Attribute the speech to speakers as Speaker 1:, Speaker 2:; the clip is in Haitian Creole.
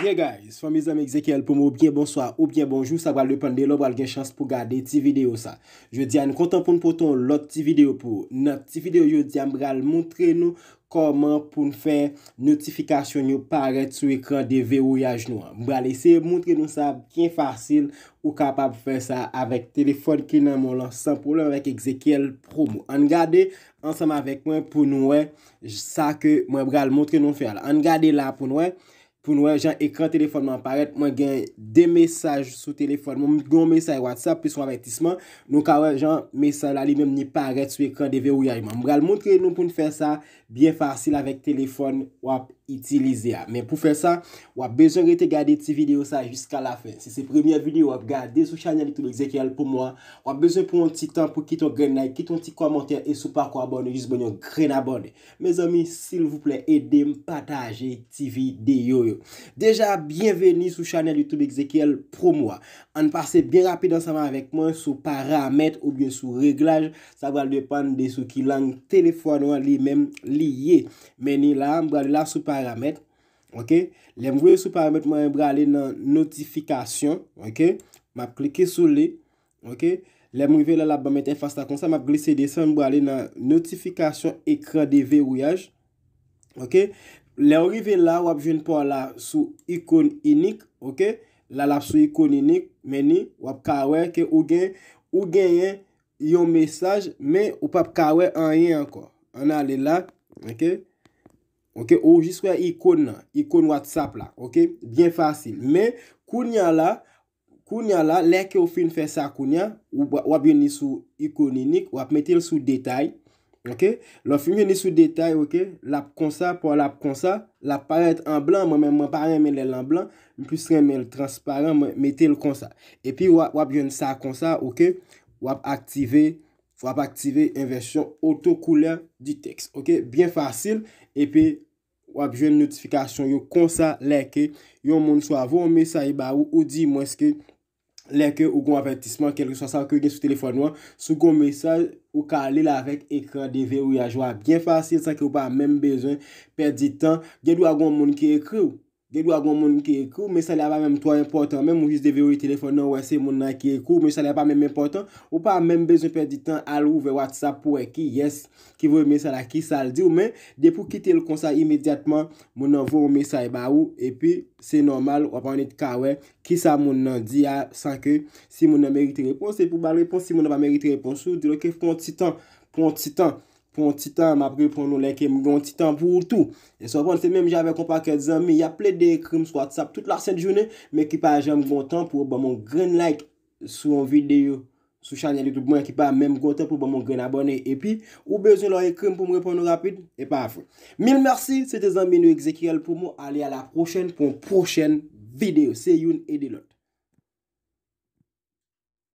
Speaker 1: Hey guys, fami zanm Ezekiel Pomo, oubyen bonsoy, oubyen bonjou, sa gwa lupande lo, bal gen chans pou gade ti video sa. Je diyan kontan pou nou poton lot ti video pou. Nop ti video yo diyan, bral, mountre nou koman pou nou fe notifikasyon nou paret sou ekran de verouyaj nou. Bral, ese mountre nou sa gen fasil ou kapab fe sa avek telefon ki nan moun lan, san pou loun vek Ezekiel Pomo. An gade, ansam avek mwen pou nou we, sa ke mwen bral mountre nou fe al. An gade la pou nou we. Poun wè jan ekran telefonman paret, mwen gen de mesaj sou telefonman, mwen goun mesaj WhatsApp pis wavetisman, nou ka wè jan mesaj la li mèm ni paret sou ekran devè ou yayman. Mwen moun kre nou pou nou fè sa, byen fasil avèk telefonman. Men pou fè sa, wap bezong rete gade ti video sa jiska la fèn. Se se premye video wap gade sou chanel YouTube Ezekiel pou mwen, wap bezong pou mwen ti tan pou kiton genay, kiton ti komentèr e sou pa kwa abonè jis bonyon gren abonè. Mezomi, sil vouple, edem pataje ti video yo. Deja, bienveni sou chanel YouTube Ezekiel pou mwen. Anpase bien rapide ansama avèk mwen sou paramèt ou bien sou reglaj. Sa val depan de sou ki lang telefonwa li men liye. Meni la, mwen gade la sou paramèt. Ok, lèm gwe sou paramet mwen yon brale nan notifikasyon Ok, map klike sou li Ok, lèm rive la la bame te fasta kon sa map glise desen mwen brale nan notifikasyon ekran de verouyaj Ok, lèm rive la wap jwen po la sou ikon inik Ok, la la sou ikon inik meni wap kawè ke ou gen Ou gen yon mesaj men ou pap kawè an yon anko An ale la, ok Ok, ou jiswe ikon nan, ikon WhatsApp la, ok, bien fasil. Men, kounyan la, kounyan la, lèk yo film fè sa kounyan, wap yon nisou ikoninik, wap metel sou detay. Ok, lò film yon nisou detay, ok, lap konsa, pon lap konsa, lap paret an blan, mwen mwen pa remen lèl an blan, mwen pwis remen lèl transparent, mwen metel konsa. E pi wap yon sa konsa, ok, wap aktive. Fwa pa aktive yon versyon otokouler di teks. Ok, bien fasil. Epi, wap jwen notifikasyon yon konsa leke. Yon moun sou avon mesay ba ou ou di mwenske leke ou goun apatisman. Kelke sou sa akou gen sou telefon wan. Sou goun mesay ou kalil avèk ekran devè ou yajwa. Bien fasil, sa ke w pa mèm bezwen perdi tan. Gen dwa goun moun ki ekre ou. Gèdwa goun moun ki ekou, mè sa lè pa mèm toa impotant, mè mou jis de vè ou yi telefon nou, wè se moun nan ki ekou, mè sa lè pa mèm impotant, ou pa mèm bezon perdi tan al ou vè WhatsApp pou wè ki yes, ki vè mè sa lè ki sa lè di ou, mè, de pou kite l kon sa imediatman, moun nan vè ou mè sa e ba ou, e pi, se normal, wè pa an et ka wè, ki sa moun nan di a, sanke, si moun nan merite repons, se pou bal repons, si moun nan pa merite repons, sou, di lò ke f kon titan, kon titan. pou yon titan, m apri pou yon leke, m yon titan pou tout. E so bon, se men m j ave kompa ke zanmi, ya ple de ekrim sou WhatsApp tout la sèd jounè, m ekipa jèm gontan pou yon ban moun gren like sou yon videyo, sou chanye li toup mwen ekipa, m m gontan pou yon ban moun gren abone, epi, ou bezoun lor ekrim pou m repon nou rapid, e pa avon. Mil mersi, se te zanmi nou exekirel pou m, ali a la prochen pou yon prochen videyo. Se yon edilot.